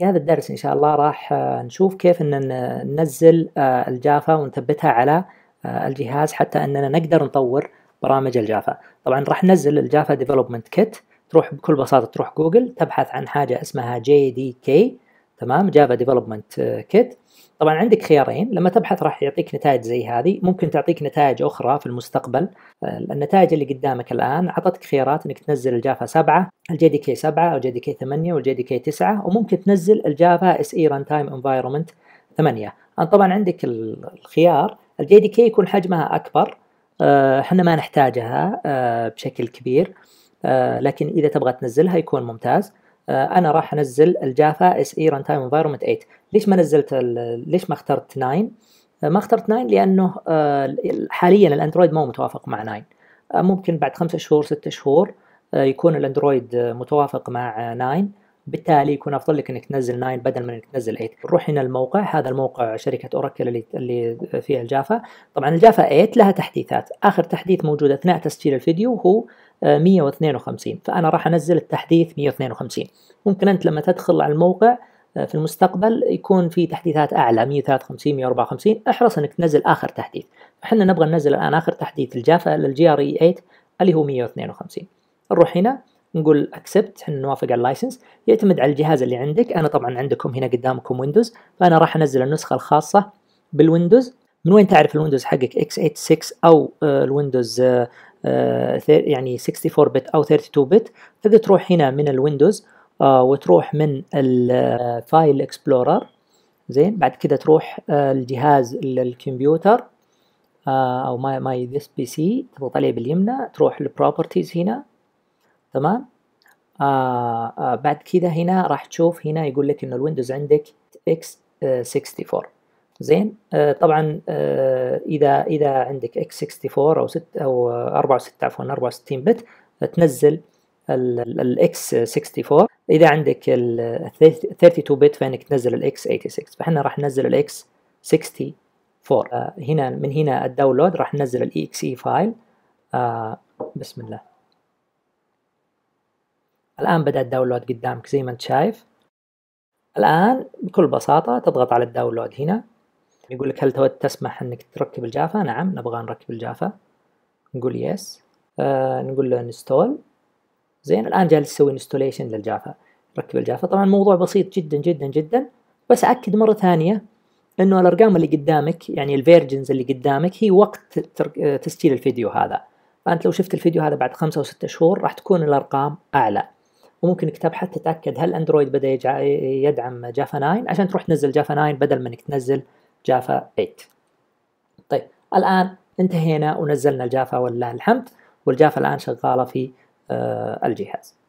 في هذا الدرس إن شاء الله راح آه، نشوف كيف أن ننزل آه، الجافا ونثبتها على آه، الجهاز حتى أننا نقدر نطور برامج الجافا طبعا راح ننزل الجافا ديفلوبمنت كيت تروح بكل بساطة تروح جوجل تبحث عن حاجة اسمها JDK تمام جافا ديفلوبمنت كيت طبعا عندك خيارين لما تبحث راح يعطيك نتائج زي هذه ممكن تعطيك نتائج اخرى في المستقبل آه، النتائج اللي قدامك الان اعطتك خيارات انك تنزل الجافا 7 الجي دي كي 7 او الجي دي كي 8 والجي دي كي 9 وممكن تنزل الجافا اس اي ران تايم انفايرمنت 8 طبعا عندك الخيار الجي دي كي يكون حجمها اكبر آه، احنا ما نحتاجها آه، بشكل كبير لكن اذا تبغى تنزلها يكون ممتاز آه، انا راح انزل الجافا اس اي ران تايم انفايرمنت 8 ليش ما نزلت ليش ما اخترت 9 آه، ما اخترت 9 لانه آه، حاليا الاندرويد مو متوافق مع 9 ممكن بعد خمسة شهور ستة شهور يكون الاندرويد متوافق مع 9 بالتالي يكون افضل لك انك تنزل 9 بدل ما انك تنزل 8 نروح هنا الموقع هذا الموقع شركه اوراكل اللي اللي فيها الجافا طبعا الجافا 8 لها تحديثات اخر تحديث موجود اثناء تسجيل الفيديو هو 152 آه، فانا راح انزل التحديث 152 ممكن انت لما تدخل على الموقع آه، في المستقبل يكون في تحديثات اعلى 153 154 احرص انك تنزل اخر تحديث احنا نبغى ننزل الان اخر تحديث الجافا للجي ار اي 8 اللي هو 152 نروح هنا نقول اكسبت نوافق على اللايسنس يعتمد على الجهاز اللي عندك انا طبعا عندكم هنا قدامكم ويندوز فانا راح انزل النسخه الخاصه بالويندوز من وين تعرف الويندوز حقك x86 او آه، الويندوز آه، آه، يعني 64 بت او 32 بت تقدر تروح هنا من الويندوز وتروح من الفايل اكسبلورر زين بعد كذا تروح الجهاز الكمبيوتر او ماي ماي ذس بي سي تضغط عليه باليمنى تروح للبروبرتيز هنا تمام آه آه بعد كذا هنا راح تشوف هنا يقول لك ان الويندوز عندك اكس 64 زين آه طبعا آه اذا اذا عندك اكس 64 او 6 او 64 عفوا 64 بت تنزل الاكس 64 اذا عندك ال 32 بت فانك تنزل الاكس 86 فاحنا راح ننزل الاكس 64 آه هنا من هنا الداونلود راح ننزل الاي اكس اي فايل بسم الله الآن بدأ الداونلود قدامك زي ما أنت شايف الآن بكل بساطة تضغط على الداونلود هنا يقول لك هل تود تسمح أنك تركب الجافا؟ نعم نبغى نركب الجافا نقول يس آه نقول له انستول زين الآن جالس يسوي انستوليشن للجافا ركب الجافا طبعا الموضوع بسيط جدا جدا جدا بس أكد مرة ثانية انه الارقام اللي قدامك يعني الفيرجنز اللي قدامك هي وقت آه، تسجيل الفيديو هذا فانت لو شفت الفيديو هذا بعد خمسة او ستة شهور راح تكون الارقام اعلى وممكن كتاب حتى تتاكد هل اندرويد بدا يدعم جافا 9 عشان تروح تنزل جافا 9 بدل ما انك تنزل جافا 8 طيب الان انتهينا ونزلنا الجافا ولله الحمد والجافا الان شغاله في آه، الجهاز